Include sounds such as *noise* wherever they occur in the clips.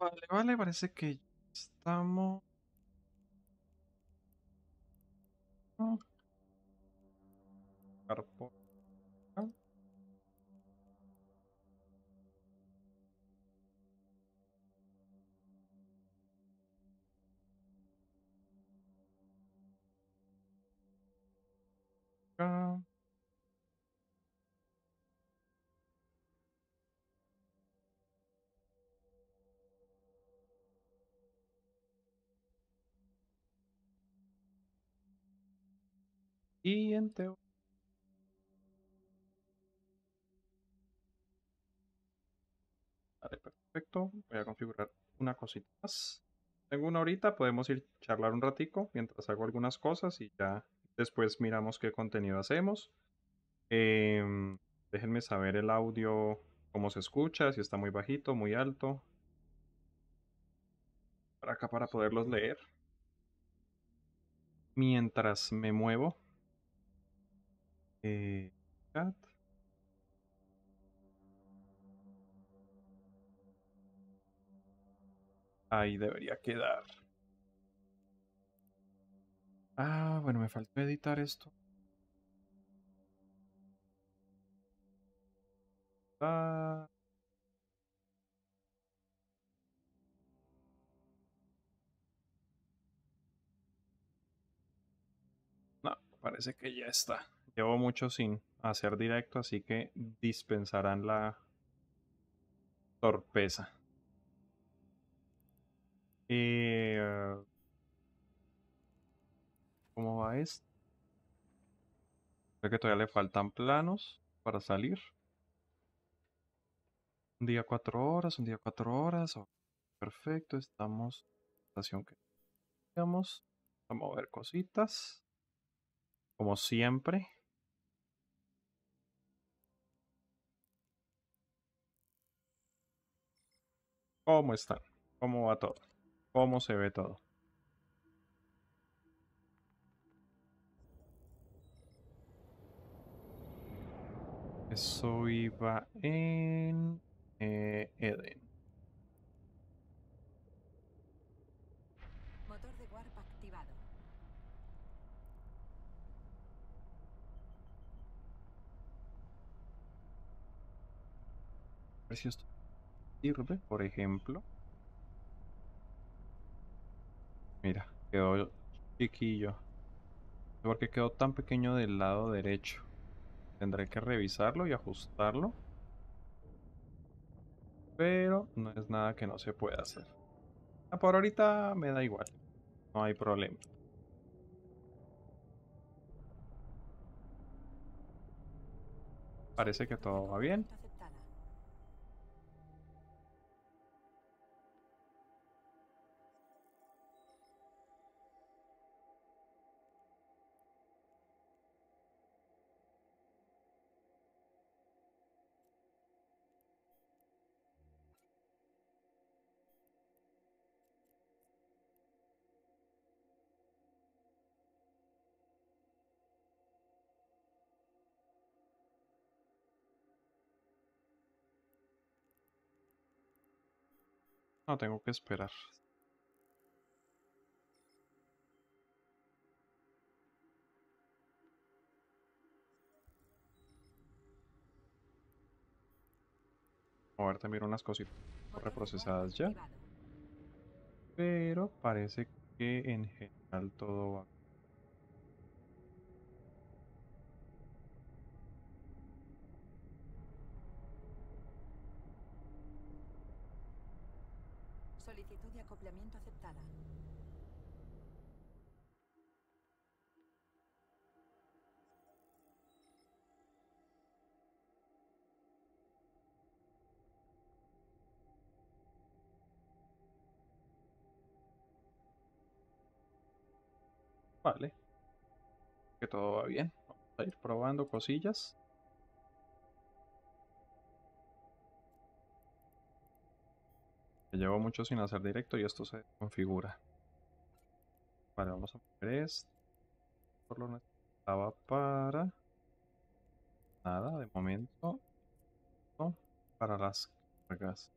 Vale, vale, parece que ya estamos... Y en Vale, perfecto. Voy a configurar una cosita más. Tengo una horita, podemos ir charlar un ratico mientras hago algunas cosas y ya después miramos qué contenido hacemos. Em, déjenme saber el audio, cómo se escucha, si está muy bajito, muy alto. Para acá para poderlos leer. Mientras me muevo. Eh, Ahí debería quedar. Ah, bueno, me faltó editar esto. Ah. No, parece que ya está. Llevo mucho sin hacer directo, así que dispensarán la torpeza. Eh, ¿Cómo va esto? Creo que todavía le faltan planos para salir. Un día cuatro horas, un día cuatro horas. perfecto, estamos estación que digamos. Vamos a mover cositas. Como siempre. ¿Cómo están? ¿Cómo va todo? ¿Cómo se ve todo? Eso iba en eh, Eden. Motor de Warp activado. Precioso sirve, por ejemplo. Mira, quedó chiquillo. Porque quedó tan pequeño del lado derecho. Tendré que revisarlo y ajustarlo. Pero no es nada que no se pueda hacer. Ah, por ahorita me da igual. No hay problema. Parece que todo va bien. tengo que esperar. A ver, también unas cositas reprocesadas ya. Pero parece que en general todo va aceptada. Vale. Que todo va bien. Vamos a ir probando cosillas. llevo mucho sin hacer directo y esto se configura. Vale, vamos a poner esto. Por lo necesitaba para... Nada, de momento. para las cargas.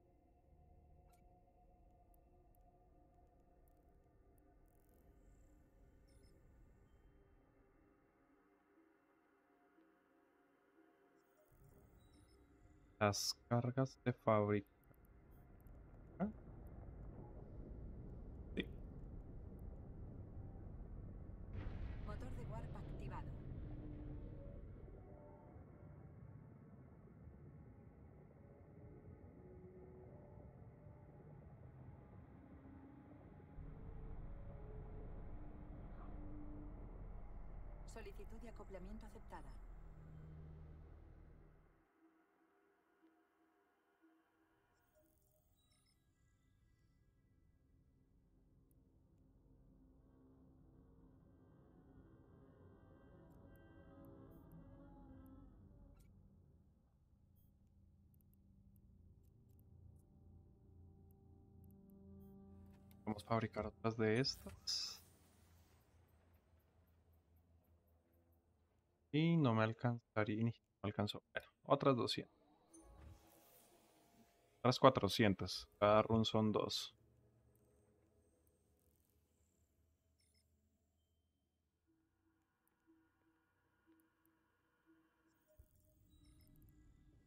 Las cargas de fábrica. Actitud de acoplamiento aceptada. Vamos a fabricar otras de estas. Y no me alcanzaría, no me alcanzó. Bueno, otras 200. Otras 400. Cada run son 2.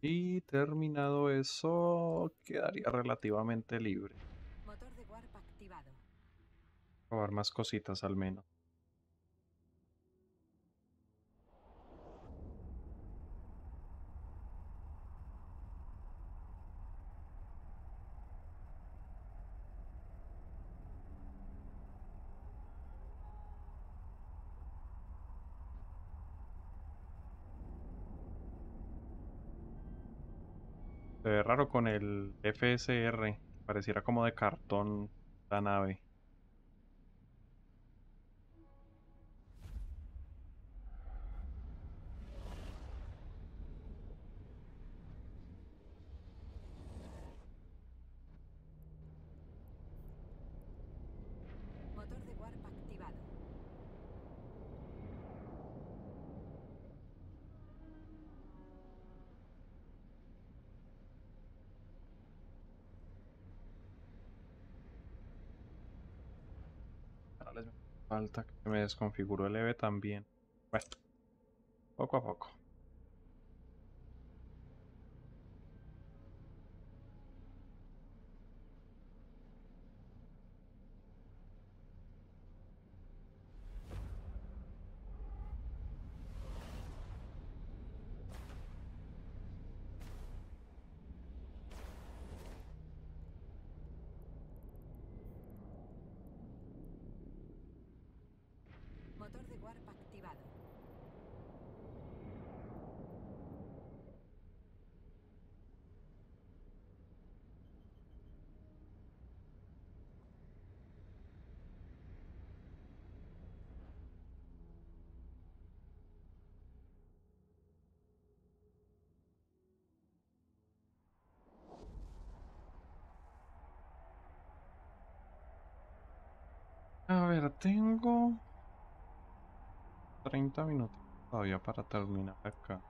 Y terminado eso, quedaría relativamente libre. Motor de activado. Probar más cositas al menos. con el FSR. Pareciera como de cartón la nave. Falta que me desconfiguro el EV también. Bueno, poco a poco. tengo 30 minutos todavía para terminar acá.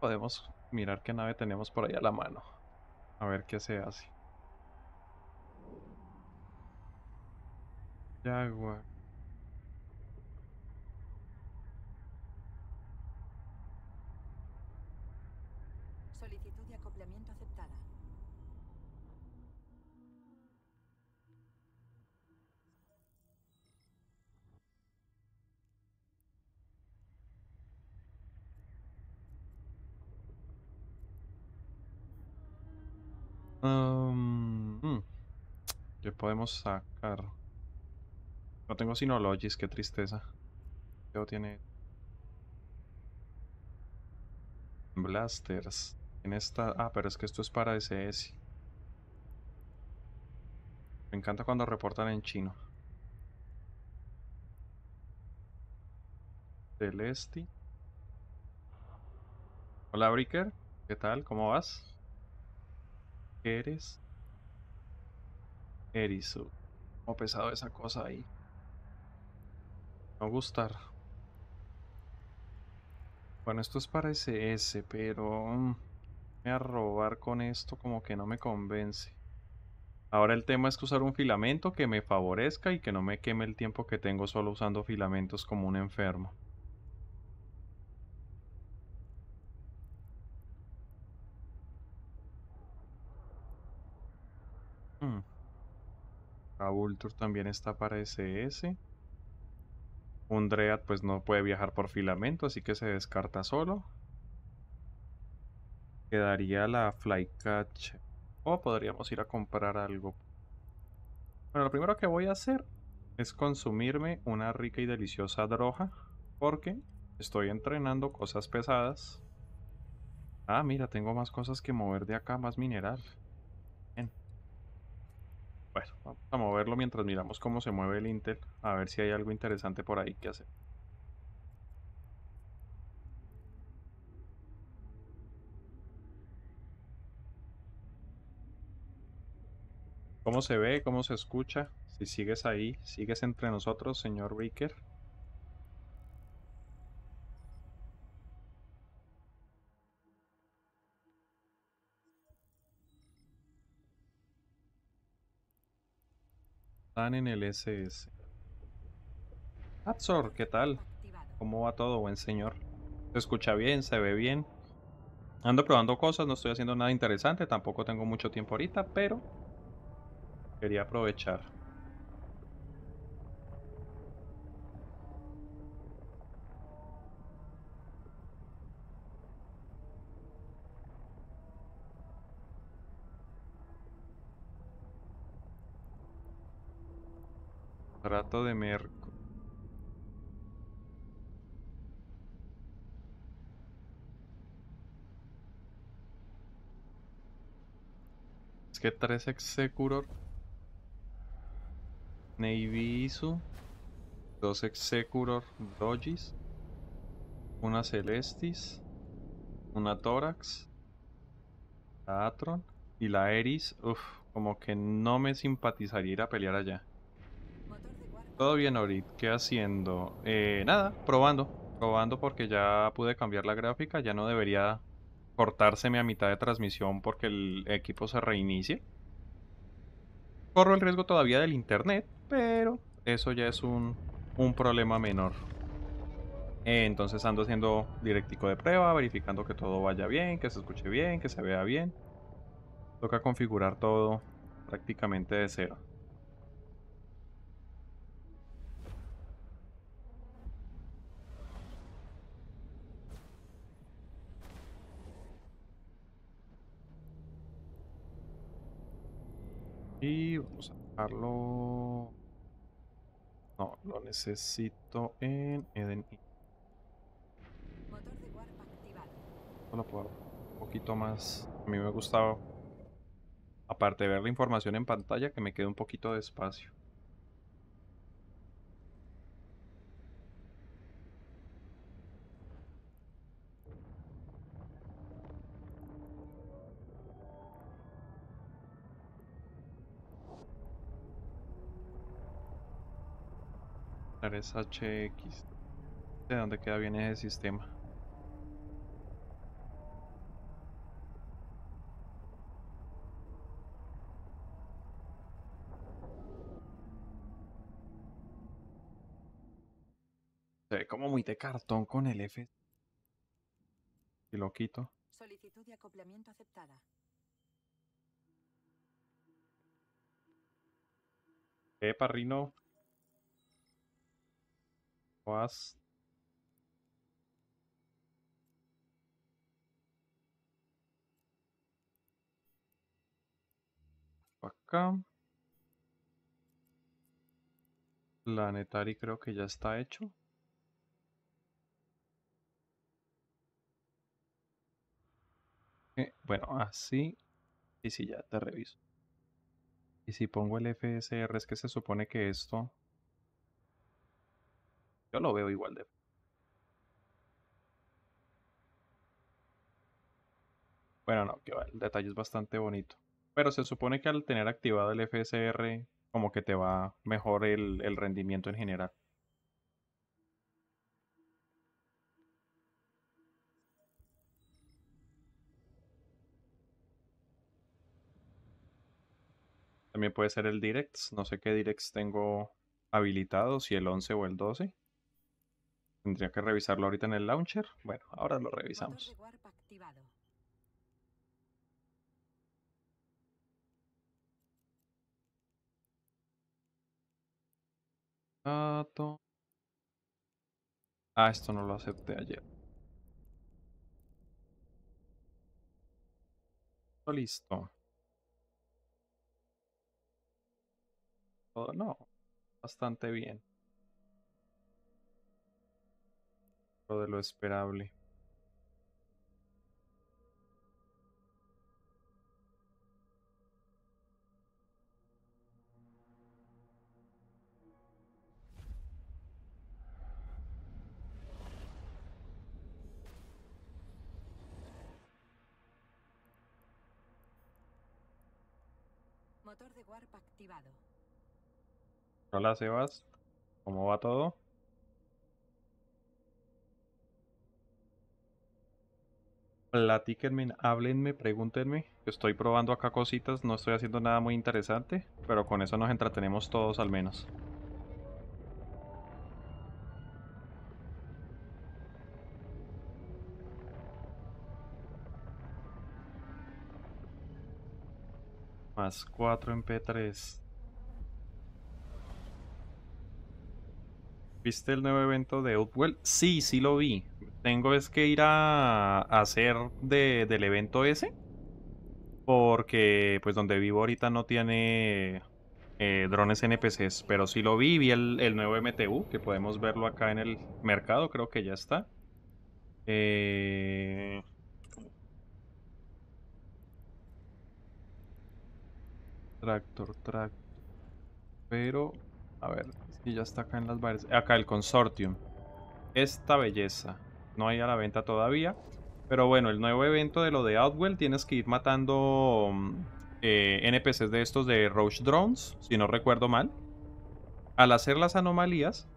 Podemos mirar qué nave tenemos por ahí a la mano. A ver qué se hace. Agua. Um, ¿Qué podemos sacar? No tengo Sinologis, qué tristeza. Yo tiene... Blasters. En esta... Ah, pero es que esto es para SS. Me encanta cuando reportan en chino. Celesti. Hola, Bricker. ¿Qué tal? ¿Cómo vas? Eres erizo. Como pesado esa cosa ahí. No gustar. Bueno, esto es para SS, pero... Mm, me a robar con esto como que no me convence. Ahora el tema es que usar un filamento que me favorezca y que no me queme el tiempo que tengo solo usando filamentos como un enfermo. Vulture también está para SS. Un Dread pues no puede viajar por filamento, así que se descarta solo. Quedaría la Flycatch. O podríamos ir a comprar algo. Bueno, lo primero que voy a hacer es consumirme una rica y deliciosa droga. Porque estoy entrenando cosas pesadas. Ah, mira, tengo más cosas que mover de acá, más mineral. a moverlo mientras miramos cómo se mueve el Intel, a ver si hay algo interesante por ahí que hacer. ¿Cómo se ve? ¿Cómo se escucha? Si sigues ahí, sigues entre nosotros, señor Baker. Están en el SS. Absor, ¿qué tal? ¿Cómo va todo, buen señor? Se escucha bien, se ve bien. Ando probando cosas, no estoy haciendo nada interesante, tampoco tengo mucho tiempo ahorita, pero quería aprovechar. de Merco. Es que 3 Executor Navy Isu. 2 Executor Dogis. Una Celestis. Una Tórax. La Atron. Y la Eris. Uf, como que no me simpatizaría ir a pelear allá. Todo bien, ahorita. ¿Qué haciendo? Eh, nada, probando. Probando porque ya pude cambiar la gráfica. Ya no debería cortárseme a mitad de transmisión porque el equipo se reinicie. Corro el riesgo todavía del internet, pero eso ya es un, problema menor. Eh, entonces ando haciendo directico de prueba, verificando que todo vaya bien, que se escuche bien, que se vea bien. Toca configurar todo prácticamente de cero. Y vamos a dejarlo... No, lo necesito en Eden. Motor de un poquito más. A mí me gustaba, aparte de ver la información en pantalla, que me quede un poquito de espacio. HX. De dónde queda bien ese sistema. Se como muy de cartón con el F. Y lo quito. Solicitud de acoplamiento aceptada. Eh, parrino. Acá. planetari creo que ya está hecho. Eh, bueno, así. Y si ya te reviso. Y si pongo el FSR es que se supone que esto yo lo veo igual de. Bueno, no, que el detalle es bastante bonito. Pero se supone que al tener activado el FSR, como que te va mejor el, rendimiento en general. También puede ser el Directs. No sé qué Directs tengo habilitado, si el 11 o el 12. Tendría que revisarlo ahorita en el launcher. Bueno, ahora lo revisamos. Ah, esto no lo acepté ayer. Listo. Todo oh, no. Bastante bien. de lo esperable. Motor de Warp activado. Hola, Sebas. ¿Cómo va todo? platíquenme, háblenme, pregúntenme. Estoy probando acá cositas, no estoy haciendo nada muy interesante, pero con eso nos entretenemos todos al menos. Más 4 en P3. ¿Viste el nuevo evento de Outwell? Sí, sí lo vi. Tengo es que ir a, hacer de, del evento ese. Porque pues donde vivo ahorita no tiene eh, drones NPCs. Pero sí lo vi, vi el, nuevo MTU, que podemos verlo acá en el mercado, creo que ya está. Eh, tractor, tractor. Pero a ver, si ya está acá en las bares Acá el consortium. Esta belleza. No hay a la venta todavía. Pero bueno, el nuevo evento de lo de Outwell tienes que ir matando mm, eh, NPCs de estos de Roche Drones, si no recuerdo mal. Al hacer las anomalías,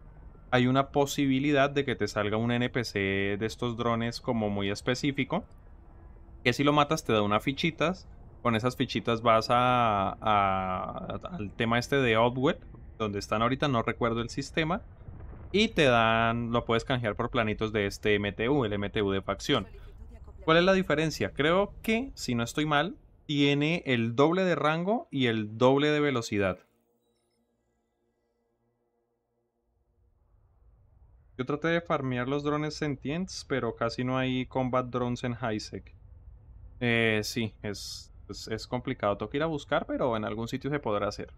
hay una posibilidad de que te salga un NPC de estos drones como muy específico. Que si lo matas te da unas fichitas. Con esas fichitas vas a, al tema este de Outwell, donde están ahorita, no recuerdo el sistema. Y te dan, lo puedes canjear por planitos de este MTU, el MTU de facción. ¿Cuál es la diferencia? Creo que, si no estoy mal, tiene el doble de rango y el doble de velocidad. Yo traté de farmear los drones sentientes, pero casi no hay combat drones en Highsec. Eh, sí, es, es complicado. Tengo que ir a buscar, pero en algún sitio se podrá hacer.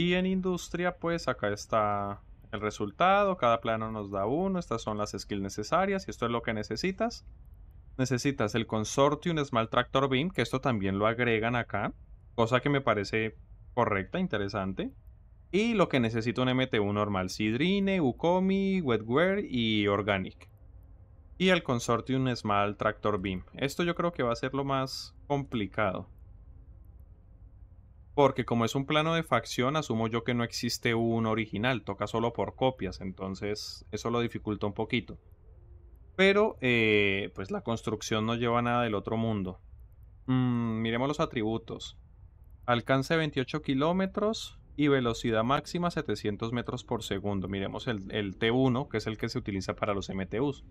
Y en industria, pues acá está el resultado. Cada plano nos da uno. Estas son las skills necesarias y esto es lo que necesitas. Necesitas el Consortium Small Tractor Beam, que esto también lo agregan acá. Cosa que me parece correcta, interesante. Y lo que necesita un mtu normal, Sidrine, Ucomi, Wetware y Organic. Y el Consortium Small Tractor Beam. Esto yo creo que va a ser lo más complicado. Porque como es un plano de facción, asumo yo que no existe un original, toca solo por copias, entonces eso lo dificulta un poquito. Pero eh, pues la construcción no lleva nada del otro mundo. Mm, miremos los atributos. Alcance 28 kilómetros y velocidad máxima 700 metros por segundo. Miremos el, el T1, que es el que se utiliza para los MTUs.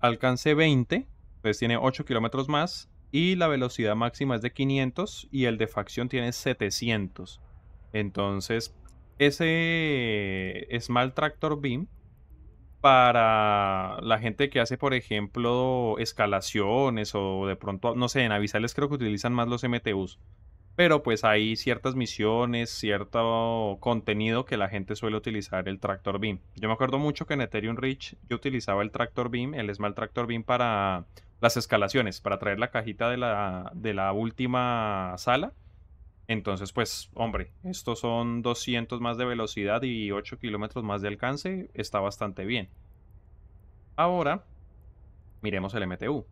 Alcance 20, pues tiene 8 kilómetros más y la velocidad máxima es de 500 y el de facción tiene 700. Entonces, ese Small Tractor Beam para la gente que hace, por ejemplo, escalaciones o de pronto, no sé, en avisales creo que utilizan más los MTUs. Pero pues hay ciertas misiones, cierto contenido que la gente suele utilizar el Tractor Beam. Yo me acuerdo mucho que en Ethereum Reach yo utilizaba el Tractor Beam, el Small Tractor Beam para las escalaciones para traer la cajita de la, de la última sala. Entonces, pues, hombre, estos son 200 más de velocidad y 8 kilómetros más de alcance. Está bastante bien. Ahora, miremos el MTU.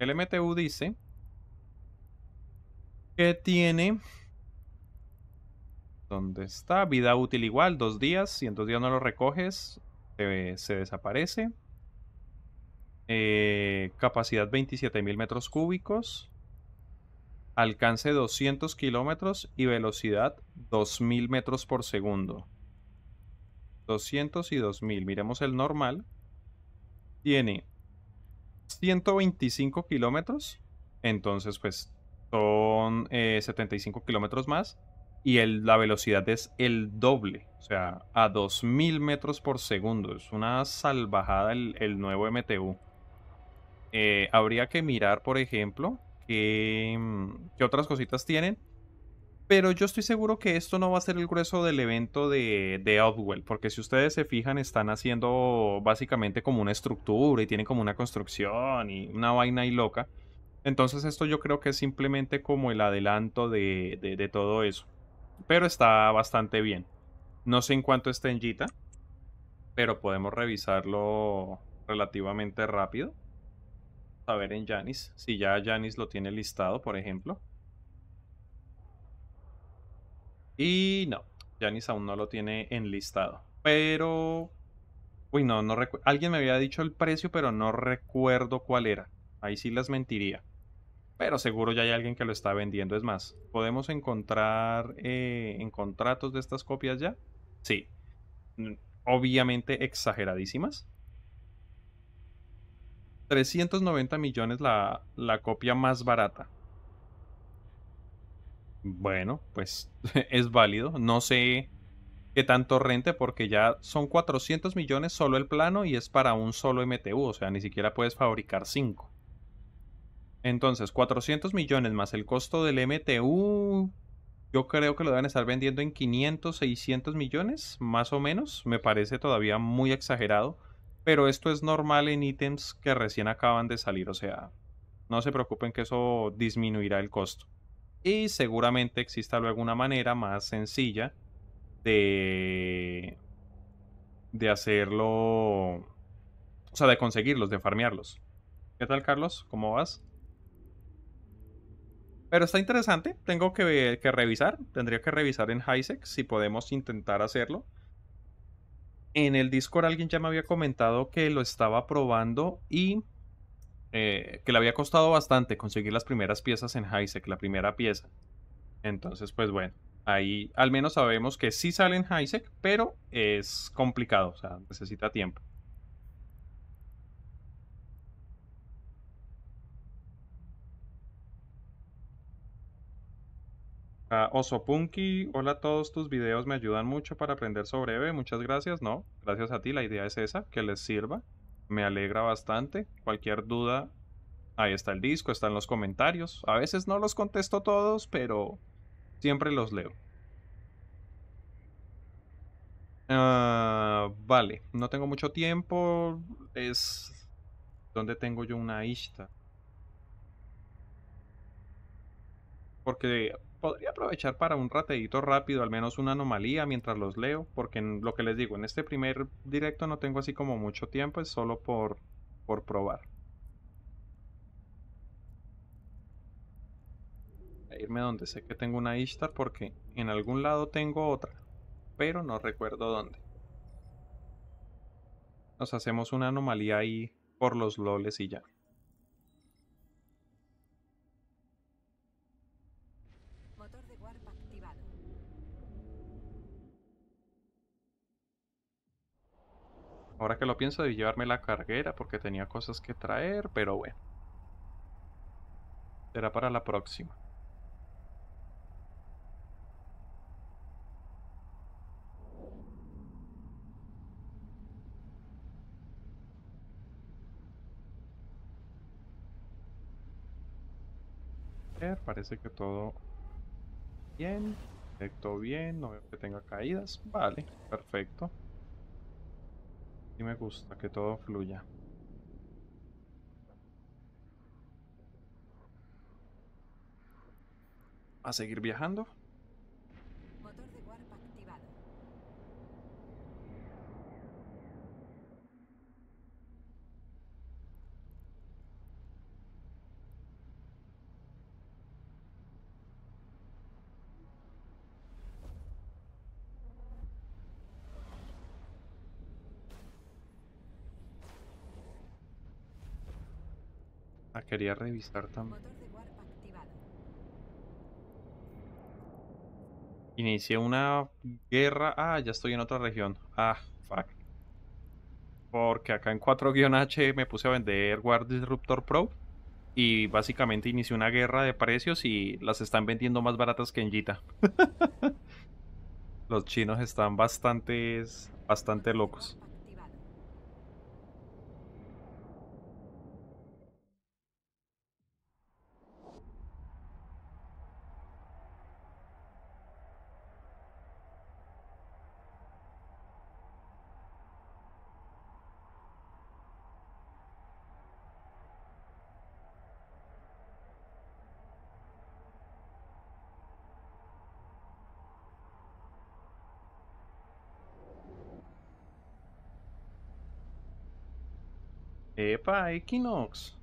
El MTU dice que tiene... ¿Dónde está? Vida útil igual, dos días. Si en dos días no lo recoges, eh, se desaparece. Eh, capacidad 27.000 metros cúbicos. Alcance 200 kilómetros y velocidad 2.000 metros por segundo. 200 y 2.000. Miremos el normal. Tiene 125 kilómetros. Entonces, pues son 75 eh, kilómetros más. Y la velocidad es el doble. O sea, a 2.000 metros por segundo. Es una salvajada el nuevo MTU. Eh, habría que mirar, por ejemplo, mm, qué, otras cositas tienen. Pero yo estoy seguro que esto no va a ser el grueso del evento de, Outwell, porque si ustedes se fijan, están haciendo básicamente como una estructura y tienen como una construcción y una vaina y loca. Entonces esto yo creo que es simplemente como el adelanto de, todo eso. Pero está bastante bien. No sé en cuánto está en pero podemos revisarlo relativamente rápido a ver en Janis, si ya Janis lo tiene listado, por ejemplo. Y no, Janis aún no lo tiene enlistado. Pero... Uy, no, no Alguien me había dicho el precio, pero no recuerdo cuál era. Ahí sí las mentiría. Pero seguro ya hay alguien que lo está vendiendo. Es más, ¿podemos encontrar eh, en contratos de estas copias ya? Sí. Mm, obviamente exageradísimas. 390 millones la, la copia más barata. Bueno, pues *laughs* es válido. No sé qué tanto rente porque ya son 400 millones solo el plano y es para un solo MTU, o sea, ni siquiera puedes fabricar 5. Entonces, 400 millones más el costo del MTU, yo creo que lo deben estar vendiendo en 500, 600 millones, más o menos. Me parece todavía muy exagerado pero esto es normal en ítems que recién acaban de salir, o sea, no se preocupen que eso disminuirá el costo. Y seguramente exista luego una manera más sencilla de, de hacerlo, o sea, de conseguirlos, de farmearlos. ¿Qué tal, Carlos? ¿Cómo vas? Pero está interesante, tengo que, revisar, tendría que revisar en Hisex si podemos intentar hacerlo en el Discord alguien ya me había comentado que lo estaba probando y eh, que le había costado bastante conseguir las primeras piezas en Heisec, la primera pieza. Entonces, pues bueno, ahí al menos sabemos que sí sale en pero es complicado, o sea, necesita tiempo. Osopunky, ah, Oso Punky, hola todos, tus videos me ayudan mucho para aprender sobre EVE, muchas gracias, no, gracias a ti, la idea es esa, que les sirva, me alegra bastante, cualquier duda, ahí está el disco, está en los comentarios, a veces no los contesto todos, pero siempre los leo. Ah, vale, no tengo mucho tiempo, es... ¿Dónde tengo yo una Ishta? Porque podría aprovechar para un rateito rápido, al menos una anomalía mientras los leo, porque en lo que les digo, en este primer directo no tengo así como mucho tiempo, es solo por, por probar. A irme donde sé que tengo una Ishtar porque en algún lado tengo otra, pero no recuerdo dónde. Nos hacemos una anomalía ahí por los loles y ya. Ahora que lo pienso, debí llevarme la carguera porque tenía cosas que traer, pero bueno. Será para la próxima. Parece que todo bien. todo bien. No veo que tenga caídas. Vale, perfecto. Y me gusta que todo fluya. A seguir viajando. quería revisar también. Inicié una guerra. Ah, ya estoy en otra región. Ah, fuck. Porque acá en 4-H me puse a vender War Disruptor Pro. Y básicamente inicié una guerra de precios y las están vendiendo más baratas que en Jita. *laughs* Los chinos están bastante bastante locos. Equinox.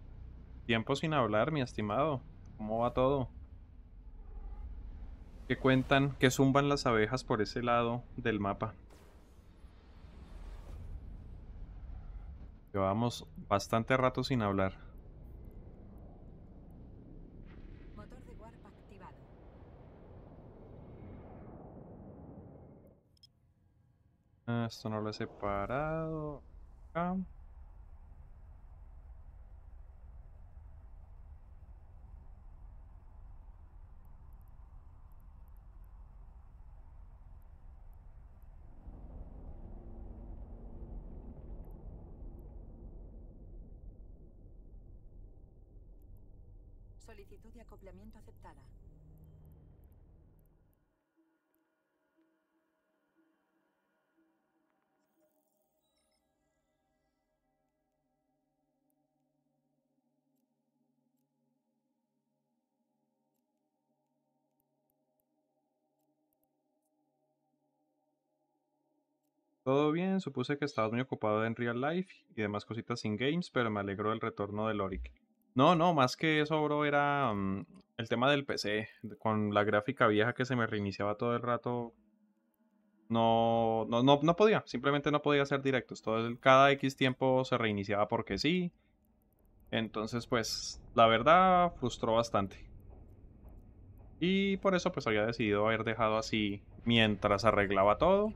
Tiempo sin hablar, mi estimado. ¿Cómo va todo? Que cuentan? Que zumban las abejas por ese lado del mapa? Llevamos bastante rato sin hablar. Motor de activado. Ah, esto no lo he separado. Todo bien, supuse que estabas muy ocupado en real life y demás cositas sin games, pero me alegro del retorno de Lorik. No, no, más que eso, bro, era mm, el tema del PC. Con la gráfica vieja que se me reiniciaba todo el rato, no, no, no, no podía, simplemente no podía hacer directos. Todo el, cada X tiempo se reiniciaba porque sí. Entonces, pues, la verdad, frustró bastante. Y por eso, pues, había decidido haber dejado así mientras arreglaba todo.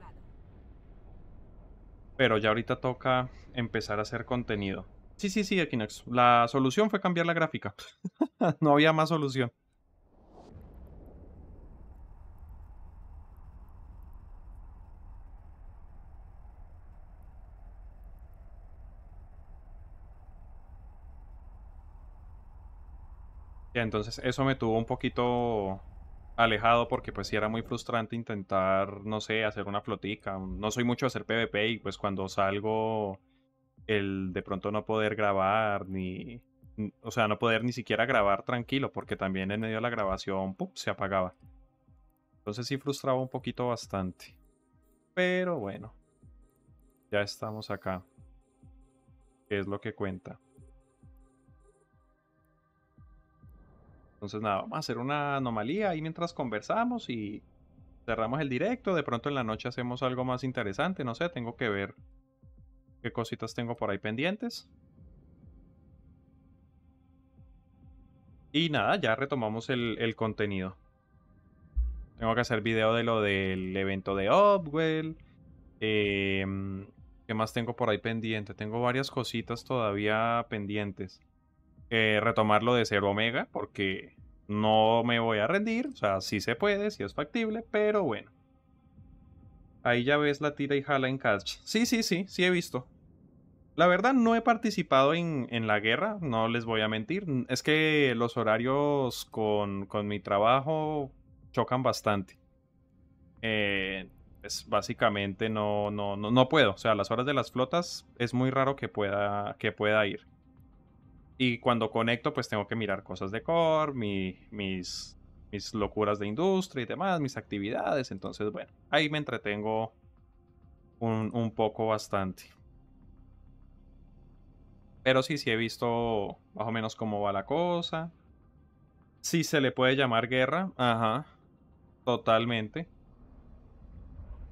Pero ya ahorita toca empezar a hacer contenido. Sí, sí, sí, Equinox. La solución fue cambiar la gráfica. *laughs* no había más solución. Entonces eso me tuvo un poquito alejado porque pues sí era muy frustrante intentar, no sé, hacer una flotica. No soy mucho de hacer PvP y pues cuando salgo el de pronto no poder grabar ni... O sea, no poder ni siquiera grabar tranquilo porque también en medio de la grabación se apagaba. Entonces sí frustraba un poquito bastante. Pero bueno, ya estamos acá. es lo que cuenta? Entonces, nada, vamos a hacer una anomalía ahí mientras conversamos y cerramos el directo. De pronto en la noche hacemos algo más interesante. No sé, tengo que ver qué cositas tengo por ahí pendientes. Y nada, ya retomamos el, contenido. Tengo que hacer video de lo del evento de Upwell. Em, ¿Qué más tengo por ahí pendiente? Tengo varias cositas todavía pendientes. Eh, retomarlo de 0 Omega, porque no me voy a rendir. O sea, sí se puede, sí es factible, pero bueno. Ahí ya ves la tira y jala en catch. Sí, sí, sí, sí he visto. La verdad no he participado en, la guerra, no les voy a mentir. Es que los horarios con, con mi trabajo chocan bastante. Eh, es básicamente no, no, no, no, puedo. O sea, las horas de las flotas es muy raro que pueda, que pueda ir. Y cuando conecto, pues tengo que mirar cosas de core, mis, mis locuras de industria y demás, mis actividades. Entonces, bueno, ahí me entretengo un, poco bastante. Pero sí, sí he visto más o menos cómo va la cosa. sí, se le puede llamar guerra, ajá, totalmente.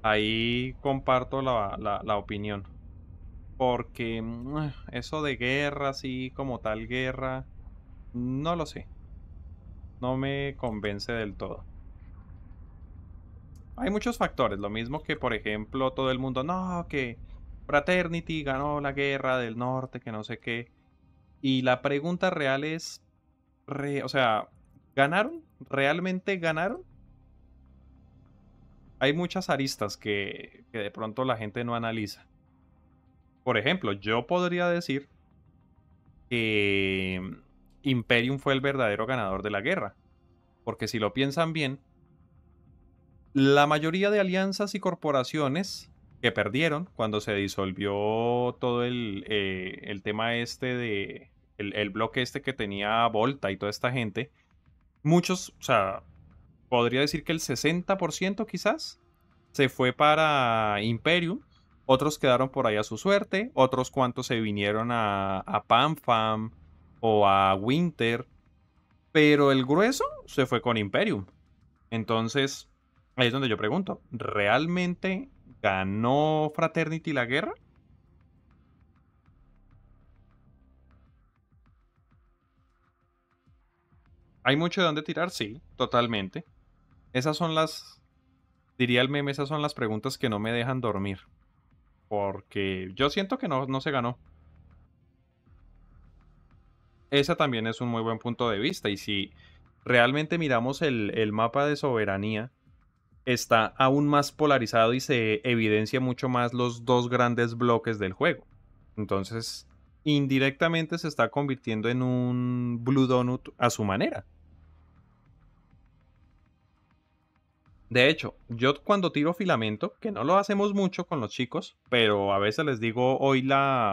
Ahí comparto la opinión. Porque mm, eh, eso de guerra, así como tal guerra, no lo sé. No me convence del todo. Hay muchos factores, lo mismo que por ejemplo todo el mundo, no, que Fraternity ganó la guerra del norte, que no sé qué. Y la pregunta real es, o sea, ¿ganaron? ¿Realmente ganaron? Hay muchas aristas que de pronto la gente no analiza por ejemplo, yo podría decir que Imperium fue el verdadero ganador de la guerra. Porque si lo piensan bien, la mayoría de alianzas y corporaciones que perdieron cuando se disolvió todo el, eh, el tema este de... El, el, bloque este que tenía Volta y toda esta gente, muchos, o sea, podría decir que el 60% quizás se fue para Imperium otros quedaron por ahí a su suerte, otros cuantos se vinieron a, a Panfam o a Winter, pero el grueso se fue con Imperium. Entonces, ahí es donde yo pregunto, ¿realmente ganó Fraternity la guerra? ¿Hay mucho de dónde tirar? Sí, totalmente. Esas son las, diría el meme, esas son las preguntas que no me dejan dormir. Porque yo siento que no, no se ganó. Ese también es un muy buen punto de vista. Y si realmente miramos el mapa de soberanía, está aún más polarizado y se evidencia mucho más los dos grandes bloques del juego. Entonces, indirectamente se está convirtiendo en un Blue Donut a su manera. De hecho, yo cuando tiro filamento, que no lo hacemos mucho con los chicos, pero a veces les digo hoy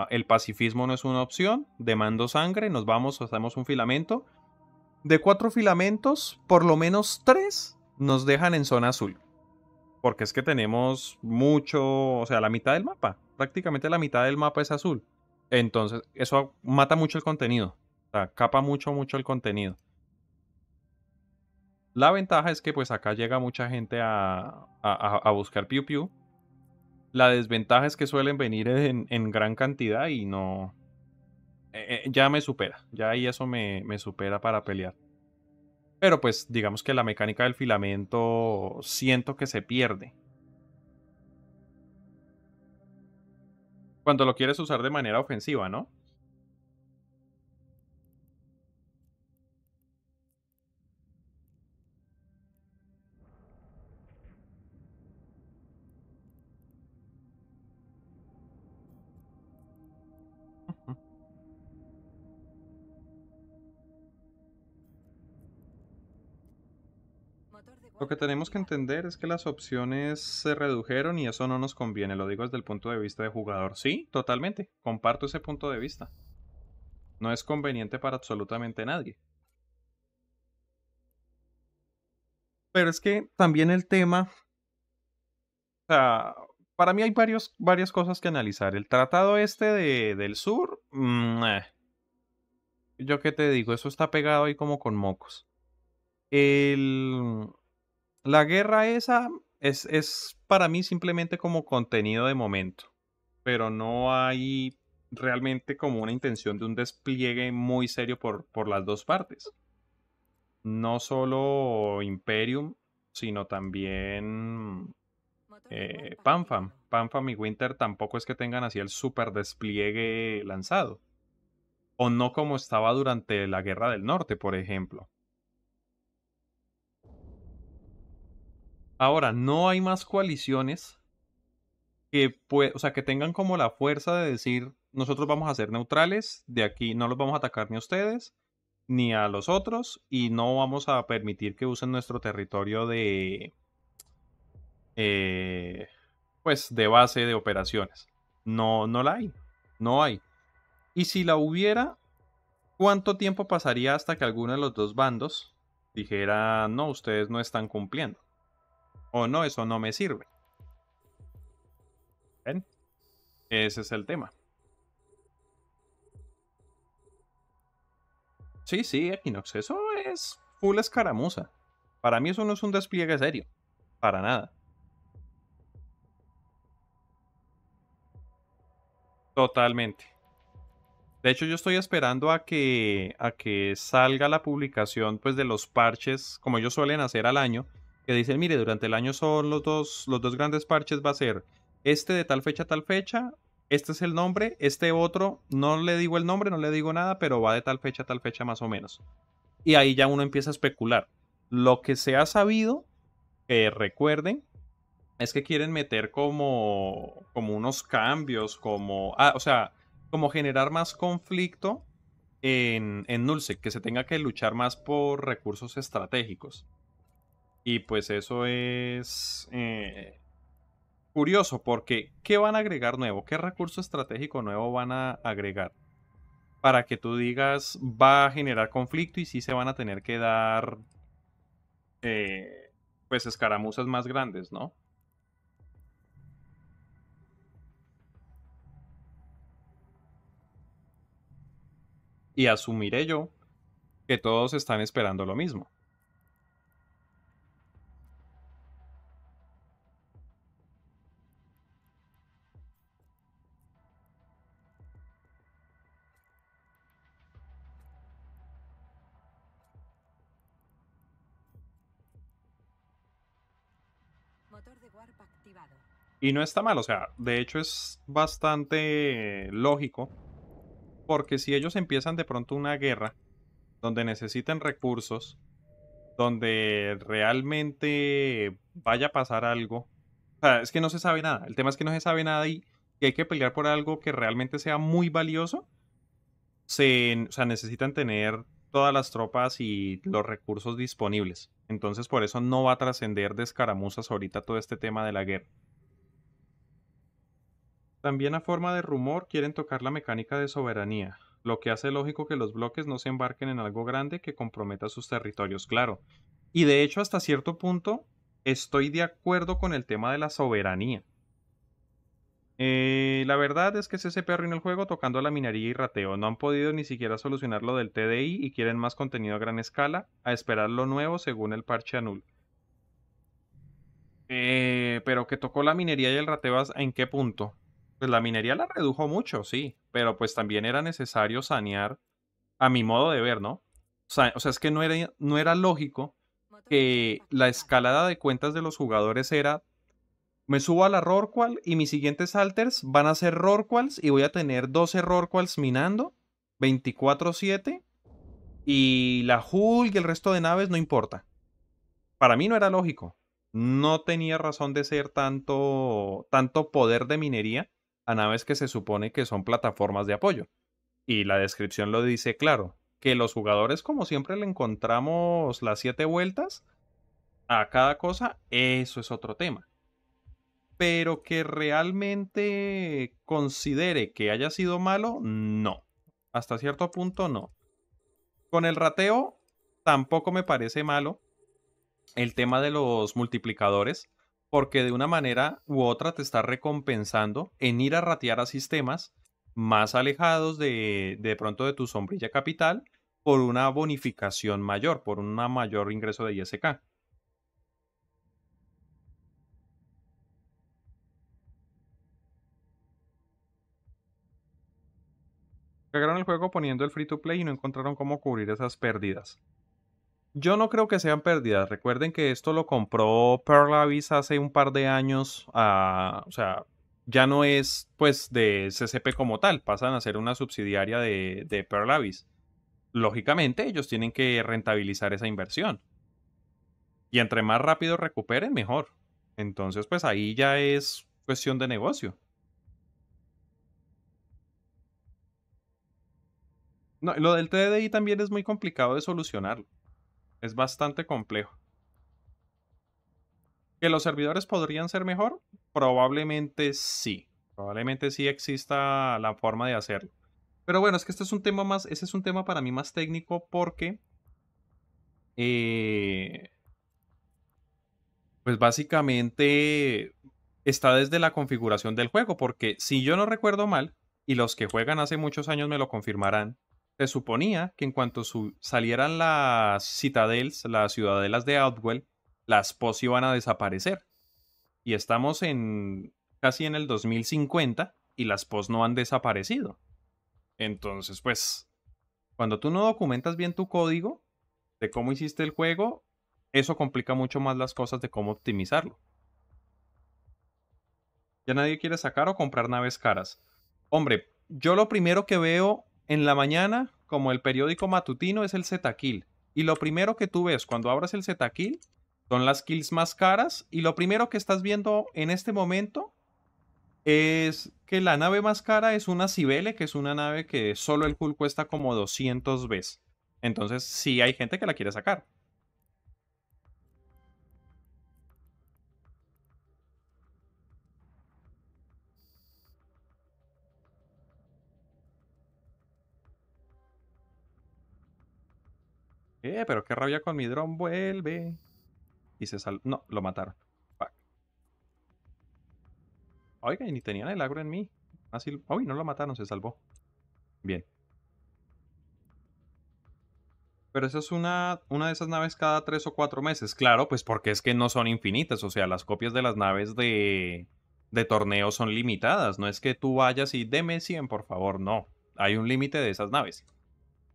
el pacifismo no es una opción, demando sangre, nos vamos, hacemos un filamento. De cuatro filamentos, por lo menos tres nos dejan en zona azul. Porque es que tenemos mucho, o sea, la mitad del mapa, prácticamente la mitad del mapa es azul. Entonces, eso mata mucho el contenido. O sea, capa mucho, mucho el contenido. La ventaja es que pues acá llega mucha gente a, buscar Piu Piu. La desventaja es que suelen venir en, gran cantidad y no... Eh, eh, ya me supera, ya ahí eso me, me supera para pelear. Pero pues digamos que la mecánica del filamento siento que se pierde. Cuando lo quieres usar de manera ofensiva, ¿no? tenemos que entender es que las opciones se redujeron y eso no nos conviene, lo digo desde el punto de vista de jugador. Sí, totalmente, comparto ese punto de vista. No es conveniente para absolutamente nadie. Pero es que también el tema... O sea, para mí hay varios, varias cosas que analizar. El tratado este del sur... Mm, eh. Yo qué te digo, eso está pegado ahí como con mocos. El, la guerra esa es, para mí simplemente como contenido de momento, pero no hay realmente como una intención de un despliegue muy serio por, las dos partes. No solo Imperium, sino también eh, Panfam. Panfam y Winter tampoco es que tengan así el super despliegue lanzado. O no como estaba durante la Guerra del Norte, por ejemplo. Ahora, no hay más coaliciones que, o sea, que tengan como la fuerza de decir, nosotros vamos a ser neutrales, de aquí no los vamos a atacar ni a ustedes, ni a los otros, y no vamos a permitir que usen nuestro territorio de... Eh, pues de base de operaciones. No, no la hay. No hay. Y si la hubiera, ¿cuánto tiempo pasaría hasta que alguno de los dos bandos dijera, no, ustedes no están cumpliendo? o no, eso no me sirve. ¿Ven? Ese es el tema. Sí, sí, Equinox, eso es full escaramuza. Para mí eso no es un despliegue serio. Para nada. Totalmente. De hecho, yo estoy esperando a que, a que salga la publicación pues, de los parches, como ellos suelen hacer al año, que dicen, mire, durante el año son los dos, los dos grandes parches, va a ser este de tal fecha tal fecha, este es el nombre, este otro, no le digo el nombre, no le digo nada, pero va de tal fecha tal fecha más o menos. Y ahí ya uno empieza a especular. Lo que se ha sabido, recuerden, es que quieren meter como, como unos cambios, como, ah, o sea, como generar más conflicto en, en Nulce, que se tenga que luchar más por recursos estratégicos. Y pues eso es eh, curioso porque ¿qué van a agregar nuevo? ¿Qué recurso estratégico nuevo van a agregar? Para que tú digas va a generar conflicto y sí se van a tener que dar eh, pues escaramuzas más grandes, ¿no? Y asumiré yo que todos están esperando lo mismo. Y no está mal, o sea, de hecho es bastante lógico, porque si ellos empiezan de pronto una guerra donde necesiten recursos, donde realmente vaya a pasar algo, o sea, es que no se sabe nada, el tema es que no se sabe nada y que hay que pelear por algo que realmente sea muy valioso, se, o sea, necesitan tener todas las tropas y los recursos disponibles. Entonces por eso no va a trascender de escaramuzas ahorita todo este tema de la guerra. También a forma de rumor quieren tocar la mecánica de soberanía, lo que hace lógico que los bloques no se embarquen en algo grande que comprometa sus territorios, claro. Y de hecho, hasta cierto punto, estoy de acuerdo con el tema de la soberanía. Eh, la verdad es que CCP arruinó el juego tocando la minería y rateo. No han podido ni siquiera solucionar lo del TDI y quieren más contenido a gran escala, a esperar lo nuevo según el parche anul. Eh, pero que tocó la minería y el rateo, ¿en qué punto? Pues, la minería la redujo mucho, sí, pero pues también era necesario sanear, a mi modo de ver, ¿no? O sea, es que no era, no era lógico que la escalada de cuentas de los jugadores era, me subo a la Rorqual y mis siguientes alters van a ser Rorquals y voy a tener 12 Rorquals minando, 24-7, y la Hulk y el resto de naves no importa. Para mí no era lógico. No tenía razón de ser tanto, tanto poder de minería a naves que se supone que son plataformas de apoyo. Y la descripción lo dice claro, que los jugadores como siempre le encontramos las siete vueltas a cada cosa, eso es otro tema. Pero que realmente considere que haya sido malo, no. Hasta cierto punto no. Con el rateo tampoco me parece malo el tema de los multiplicadores porque de una manera u otra te está recompensando en ir a ratear a sistemas más alejados de, pronto de tu sombrilla capital por una bonificación mayor, por un mayor ingreso de ISK. Cagaron el juego poniendo el free to play y no encontraron cómo cubrir esas pérdidas. Yo no creo que sean pérdidas. Recuerden que esto lo compró Pearl Abyss hace un par de años. Ah, o sea, ya no es pues de CCP como tal. Pasan a ser una subsidiaria de, Pearl Abyss. Lógicamente, ellos tienen que rentabilizar esa inversión. Y entre más rápido recuperen, mejor. Entonces, pues ahí ya es cuestión de negocio. No, lo del TDI también es muy complicado de solucionarlo. Es bastante complejo. ¿Que los servidores podrían ser mejor? Probablemente sí. Probablemente sí exista la forma de hacerlo. Pero bueno, es que este es un tema más. Ese es un tema para mí más técnico porque. Eh, pues básicamente está desde la configuración del juego. Porque si yo no recuerdo mal, y los que juegan hace muchos años me lo confirmarán, se suponía que en cuanto salieran las citadels, las ciudadelas de Outwell, las POS iban a desaparecer. Y estamos en casi en el 2050 y las POS no han desaparecido. Entonces, pues, cuando tú no documentas bien tu código de cómo hiciste el juego, eso complica mucho más las cosas de cómo optimizarlo. Ya nadie quiere sacar o comprar naves caras. Hombre, yo lo primero que veo en la mañana, como el periódico matutino, es el Z-Kill. Y lo primero que tú ves cuando abras el Z-Kill son las kills más caras. Y lo primero que estás viendo en este momento es que la nave más cara es una Cibele, que es una nave que solo el cool cuesta como 200 veces. Entonces, sí hay gente que la quiere sacar. Eh, pero qué rabia con mi dron, vuelve. Y se sal... No, lo mataron. Oiga, y ni tenían el agro en mí. Así... Ah, uy, no lo mataron, se salvó. Bien. Pero esa es una, una de esas naves cada tres o cuatro meses. Claro, pues porque es que no son infinitas. O sea, las copias de las naves de, de torneo son limitadas. No es que tú vayas y deme 100, por favor. No. Hay un límite de esas naves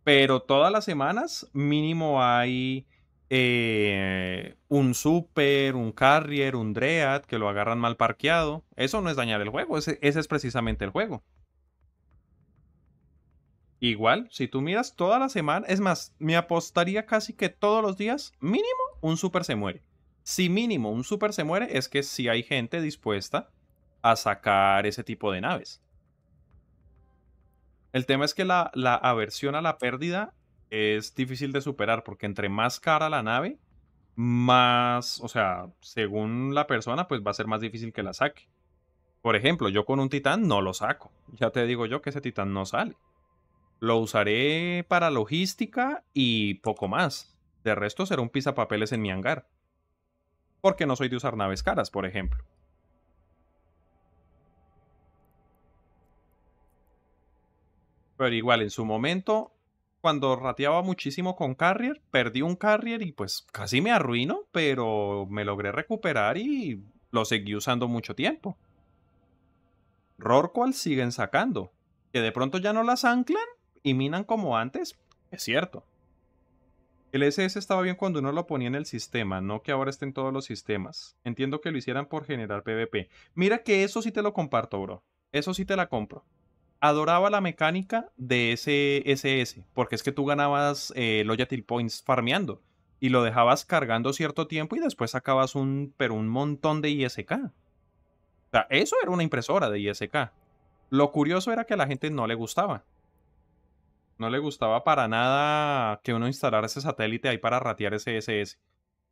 pero todas las semanas mínimo hay eh, un super, un carrier, un dread que lo agarran mal parqueado. Eso no es dañar el juego, ese, es precisamente el juego. Igual, si tú miras toda la semana, es más, me apostaría casi que todos los días, mínimo un super se muere. Si mínimo un super se muere, es que si sí hay gente dispuesta a sacar ese tipo de naves. El tema es que la, aversión a la pérdida es difícil de superar porque entre más cara la nave, más, o sea, según la persona, pues va a ser más difícil que la saque. Por ejemplo, yo con un titán no lo saco. Ya te digo yo que ese titán no sale. Lo usaré para logística y poco más. De resto será un pisapapeles en mi hangar. Porque no soy de usar naves caras, por ejemplo. Pero igual, en su momento, cuando rateaba muchísimo con Carrier, perdí un Carrier y pues casi me arruino, pero me logré recuperar y lo seguí usando mucho tiempo. Rorqual siguen sacando. Que de pronto ya no las anclan y minan como antes, es cierto. El SS estaba bien cuando uno lo ponía en el sistema, no que ahora estén en todos los sistemas. Entiendo que lo hicieran por generar PvP. Mira que eso sí te lo comparto, bro. Eso sí te la compro adoraba la mecánica de ese SS, porque es que tú ganabas eh, loyalty points farmeando y lo dejabas cargando cierto tiempo y después sacabas un, pero un montón de ISK. O sea, eso era una impresora de ISK. Lo curioso era que a la gente no le gustaba. No le gustaba para nada que uno instalara ese satélite ahí para ratear ese SS.